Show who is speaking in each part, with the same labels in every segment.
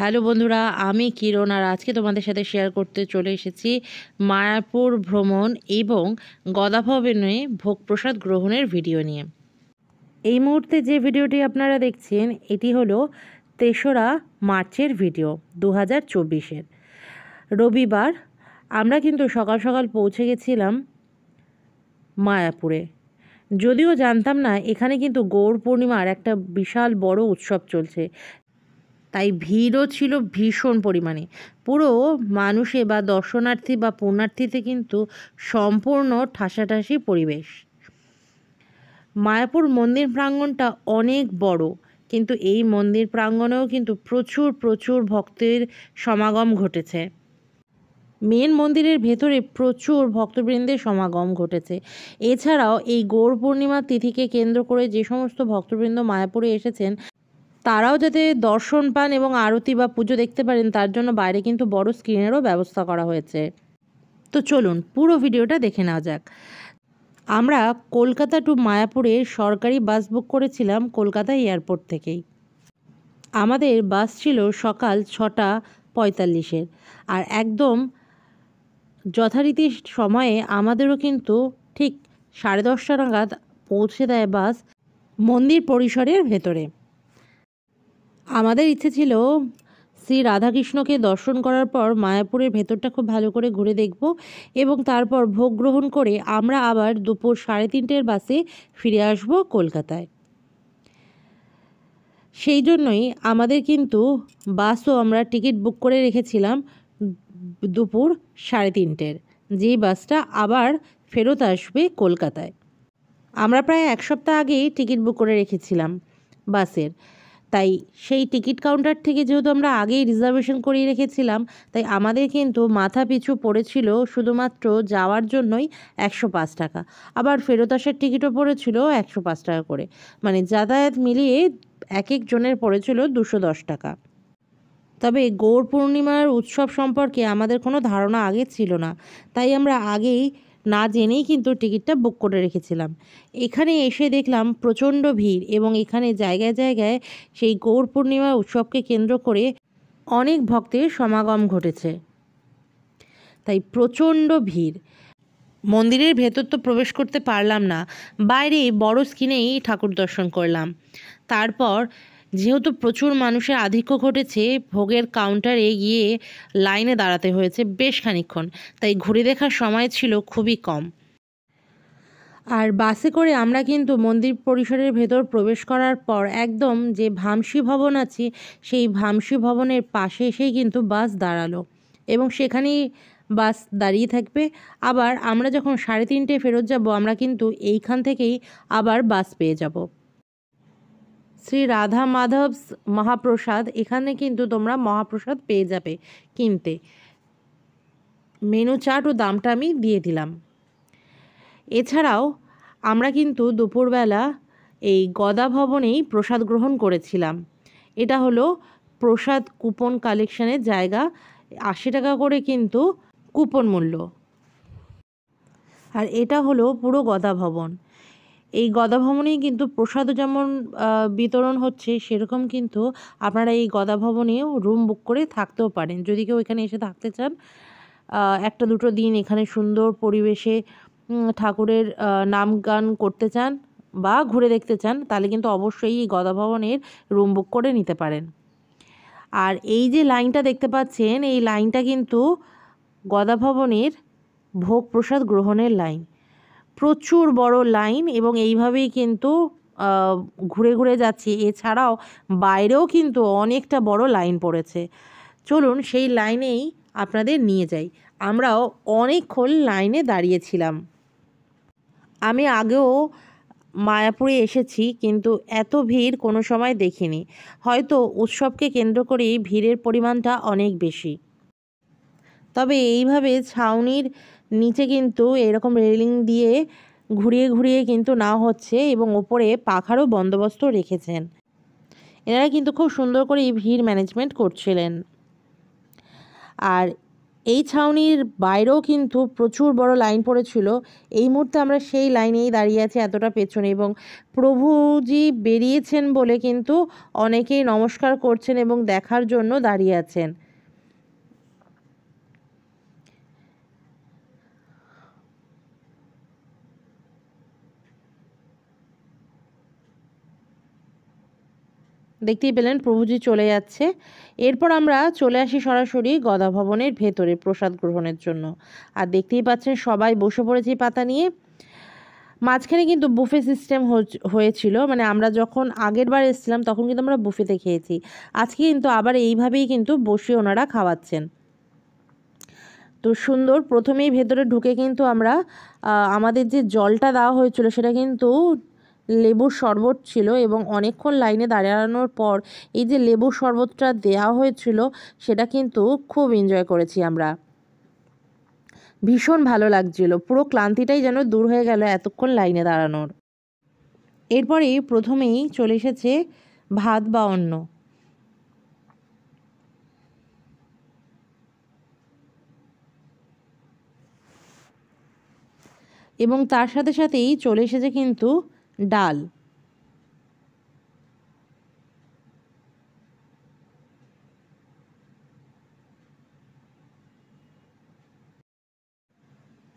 Speaker 1: hello বন্ধুরা আমি কিরণ আর আজকে তোমাদের সাথে শেয়ার করতে চলে এসেছি মায়াপুর ভ্রমণ এবং গদাভবনে ভোগ প্রসাদ গ্রহণের ভিডিও নিয়ে এই মুহূর্তে যে ভিডিওটি আপনারা দেখছেন এটি হলো তেসরা মার্চের ভিডিও দু হাজার চব্বিশের রবিবার আমরা কিন্তু সকাল সকাল পৌঁছে গেছিলাম মায়াপুরে যদিও জানতাম না এখানে কিন্তু গৌর পূর্ণিমার একটা বিশাল বড় উৎসব চলছে তাই ভিড়ও ছিল ভীষণ পরিমাণে পুরো মানুষে বা দর্শনার্থী বা পুণ্যার্থীতে কিন্তু সম্পূর্ণ ঠাসাঠাসি পরিবেশ মায়াপুর মন্দির প্রাঙ্গণটা অনেক বড় কিন্তু এই মন্দির প্রাঙ্গণেও কিন্তু প্রচুর প্রচুর ভক্তের সমাগম ঘটেছে মেন মন্দিরের ভেতরে প্রচুর ভক্তবৃন্দের সমাগম ঘটেছে এছাড়াও এই গৌর পূর্ণিমা তিথিকে কেন্দ্র করে যে সমস্ত ভক্তবৃন্দ মায়াপুরে এসেছেন তারাও যাতে দর্শন পান এবং আরতি বা পুজো দেখতে পারেন তার জন্য বাইরে কিন্তু বড় স্ক্রিনেরও ব্যবস্থা করা হয়েছে তো চলুন পুরো ভিডিওটা দেখে নেওয়া যাক আমরা কলকাতা টু মায়াপুরে সরকারি বাস বুক করেছিলাম কলকাতা এয়ারপোর্ট থেকেই আমাদের বাস ছিল সকাল ছটা পঁয়তাল্লিশের আর একদম যথারীতি সময়ে আমাদেরও কিন্তু ঠিক সাড়ে দশটা নাগাদ পৌঁছে দেয় বাস মন্দির পরিসরের ভেতরে আমাদের ইচ্ছে ছিল শ্রী রাধাকৃষ্ণকে দর্শন করার পর মায়াপুরের ভেতরটা খুব ভালো করে ঘুরে দেখব এবং তারপর ভোগ গ্রহণ করে আমরা আবার দুপুর সাড়ে তিনটের বাসে ফিরে আসব কলকাতায় সেই জন্যই আমাদের কিন্তু বাসও আমরা টিকিট বুক করে রেখেছিলাম দুপুর সাড়ে তিনটের যেই বাসটা আবার ফেরত আসবে কলকাতায় আমরা প্রায় এক সপ্তাহ আগেই টিকিট বুক করে রেখেছিলাম বাসের তাই সেই টিকিট কাউন্টার থেকে যেহেতু আমরা আগেই রিজার্ভেশন করিয়ে রেখেছিলাম তাই আমাদের কিন্তু মাথা পিছু পড়েছিল শুধুমাত্র যাওয়ার জন্যই একশো পাঁচ টাকা আবার ফেরত আসার টিকিটও পড়েছিল একশো পাঁচ টাকা করে মানে যাতায়াত মিলিয়ে এক একজনের পড়েছিল দুশো দশ টাকা তবে গৌর পূর্ণিমার উৎসব সম্পর্কে আমাদের কোনো ধারণা আগে ছিল না তাই আমরা আগেই না জেনেই কিন্তু টিকিটটা বুক করে রেখেছিলাম এখানে এসে দেখলাম প্রচণ্ড ভিড় এবং এখানে জায়গায় জায়গায় সেই গৌর পূর্ণিমা উৎসবকে কেন্দ্র করে অনেক ভক্তের সমাগম ঘটেছে তাই প্রচণ্ড ভিড় মন্দিরের ভেতর তো প্রবেশ করতে পারলাম না বাইরে বড় স্ক্রিনেই ঠাকুর দর্শন করলাম তারপর যেহেতু প্রচুর মানুষের আধিক্য ঘটেছে ভোগের কাউন্টারে গিয়ে লাইনে দাঁড়াতে হয়েছে বেশ খানিক্ষণ তাই ঘুরে দেখার সময় ছিল খুবই কম আর বাসে করে আমরা কিন্তু মন্দির পরিসরের ভেতর প্রবেশ করার পর একদম যে ভামসি ভবন আছে সেই ভামসি ভবনের পাশে এসেই কিন্তু বাস দাঁড়ালো এবং সেখানেই বাস দাঁড়িয়ে থাকবে আবার আমরা যখন সাড়ে তিনটে ফেরত যাব আমরা কিন্তু এইখান থেকেই আবার বাস পেয়ে যাব শ্রী রাধা মাধব মহাপ্রসাদ এখানে কিন্তু তোমরা মহাপ্রসাদ পেয়ে যাবে কিনতে মেনু চার্ট ও দামটা আমি দিয়ে দিলাম এছাড়াও আমরা কিন্তু দুপুরবেলা এই গদা ভবনেই প্রসাদ গ্রহণ করেছিলাম এটা হলো প্রসাদ কুপন কালেকশনের জায়গা আশি টাকা করে কিন্তু কুপন মূল্য আর এটা হলো পুরো গদা ভবন এই গদা ভবনেই কিন্তু প্রসাদও যেমন বিতরণ হচ্ছে সেরকম কিন্তু আপনারা এই গদা রুম বুক করে থাকতেও পারেন যদি কেউ এখানে এসে থাকতে চান একটা দুটো দিন এখানে সুন্দর পরিবেশে ঠাকুরের নাম গান করতে চান বা ঘুরে দেখতে চান তাহলে কিন্তু অবশ্যই এই গদা ভবনের রুম বুক করে নিতে পারেন আর এই যে লাইনটা দেখতে পাচ্ছেন এই লাইনটা কিন্তু গদা ভবনের ভোগ প্রসাদ গ্রহণের লাইন প্রচুর বড় লাইন এবং এইভাবেই কিন্তু ঘুরে ঘুরে যাচ্ছি এছাড়াও বাইরেও কিন্তু অনেকটা বড় লাইন পড়েছে চলুন সেই লাইনেই আপনাদের নিয়ে যাই আমরাও অনেকক্ষণ লাইনে দাঁড়িয়েছিলাম আমি আগেও মায়াপুরে এসেছি কিন্তু এত ভিড় কোনো সময় দেখিনি হয়তো উৎসবকে কেন্দ্র করেই ভিড়ের পরিমাণটা অনেক বেশি তবে এইভাবে ছাউনির নিচে কিন্তু এরকম রেলিং দিয়ে ঘুরিয়ে ঘুরিয়ে কিন্তু না হচ্ছে এবং ওপরে পাখারও বন্দোবস্ত রেখেছেন এনারা কিন্তু খুব সুন্দর করে এই ভিড় ম্যানেজমেন্ট করছিলেন আর এই ছাউনির বাইরেও কিন্তু প্রচুর বড় লাইন পড়েছিল এই মুহূর্তে আমরা সেই লাইনেই দাঁড়িয়ে আছি এতটা পেছনে এবং প্রভুজি বেরিয়েছেন বলে কিন্তু অনেকেই নমস্কার করছেন এবং দেখার জন্য দাঁড়িয়ে আছেন দেখতেই পেলেন প্রভুজি চলে যাচ্ছে এরপর আমরা চলে আসি সরাসরি গদা ভবনের ভেতরে প্রসাদ গ্রহণের জন্য আর দেখতেই পাচ্ছেন সবাই বসে পড়েছি পাতা নিয়ে মাঝখানে কিন্তু বুফে সিস্টেম হয়েছিল মানে আমরা যখন আগের বার এসেছিলাম তখন কিন্তু আমরা বুফেতে খেয়েছি আজকে কিন্তু আবার এইভাবেই কিন্তু বসে ওনারা খাওয়াচ্ছেন তো সুন্দর প্রথমেই ভেতরে ঢুকে কিন্তু আমরা আমাদের যে জলটা দেওয়া হয়েছিল সেটা কিন্তু লেবুর শরবত ছিল এবং অনেকক্ষণ লাইনে দাঁড়ানোর পর এই যে লেবু শরবতটা দেওয়া হয়েছিল সেটা কিন্তু খুব এনজয় করেছি আমরা ভীষণ ভালো লাগছিল পুরো ক্লান্তিটাই যেন দূর হয়ে গেল এতক্ষণ লাইনে দাঁড়ানোর এরপরে প্রথমেই চলে এসেছে ভাত বা অন্ন এবং তার সাথে সাথেই চলে এসেছে কিন্তু ডাল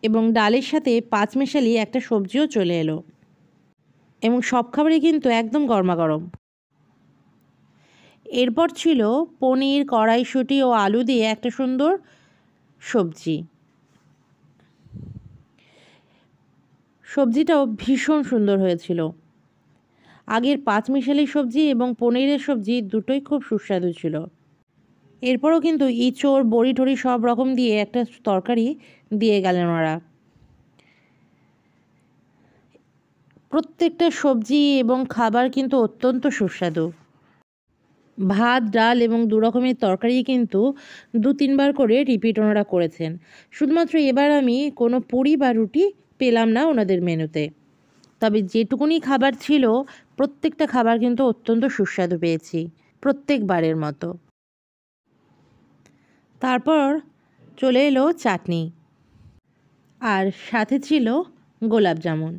Speaker 1: এবং ডালের সাথে পাঁচ মেশালি একটা সবজিও চলে এলো এবং সব খাবারই কিন্তু একদম গরমাগরম এরপর ছিল পনির কড়াইশুটি ও আলু দিয়ে একটা সুন্দর সবজি সবজিটাও ভীষণ সুন্দর হয়েছিল আগের পাঁচ মিশালি সবজি এবং পনিরের সবজি দুটোই খুব সুস্বাদু ছিল এরপরও কিন্তু ইচোর বড়ি টড়ি সব রকম দিয়ে একটা তরকারি দিয়ে গেলেন ওরা প্রত্যেকটা সবজি এবং খাবার কিন্তু অত্যন্ত সুস্বাদু ভাত ডাল এবং দু রকমের তরকারি কিন্তু দু তিনবার করে রিপিট ওনারা করেছেন শুধুমাত্র এবার আমি কোনো পুরি বা রুটি পেলাম না ওনাদের মেনুতে তবে যেটুকুনি খাবার ছিল প্রত্যেকটা খাবার কিন্তু অত্যন্ত সুস্বাদু পেয়েছি প্রত্যেকবারের মতো তারপর চলে এলো চাটনি আর সাথে ছিল গোলাপ জামুন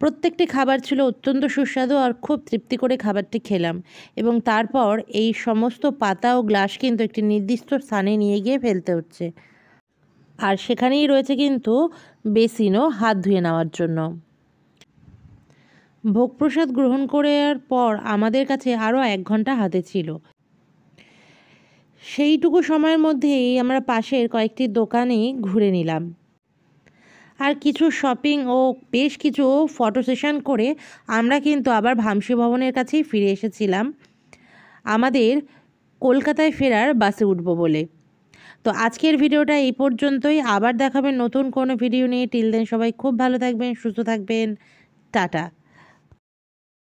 Speaker 1: প্রত্যেকটি খাবার ছিল অত্যন্ত সুস্বাদু আর খুব তৃপ্তি করে খাবারটি খেলাম এবং তারপর এই সমস্ত পাতা ও গ্লাস কিন্তু একটি নির্দিষ্ট স্থানে নিয়ে গিয়ে ফেলতে হচ্ছে আর সেখানেই রয়েছে কিন্তু বেসিনও হাত ধুয়ে নেওয়ার জন্য ভোগ প্রসাদ গ্রহণ করার পর আমাদের কাছে আরও এক ঘন্টা হাতে ছিল সেইটুকু সময়ের মধ্যেই আমরা পাশের কয়েকটি দোকানে ঘুরে নিলাম আর কিছু শপিং ও বেশ কিছু ফটো সেশন করে আমরা কিন্তু আবার ভামসি ভবনের কাছেই ফিরে এসেছিলাম আমাদের কলকাতায় ফেরার বাসে উঠব বলে তো আজকের ভিডিওটা এই পর্যন্তই আবার দেখাবেন নতুন কোনো ভিডিও নিয়ে টিল দেন সবাই খুব ভালো থাকবেন সুস্থ থাকবেন টাটা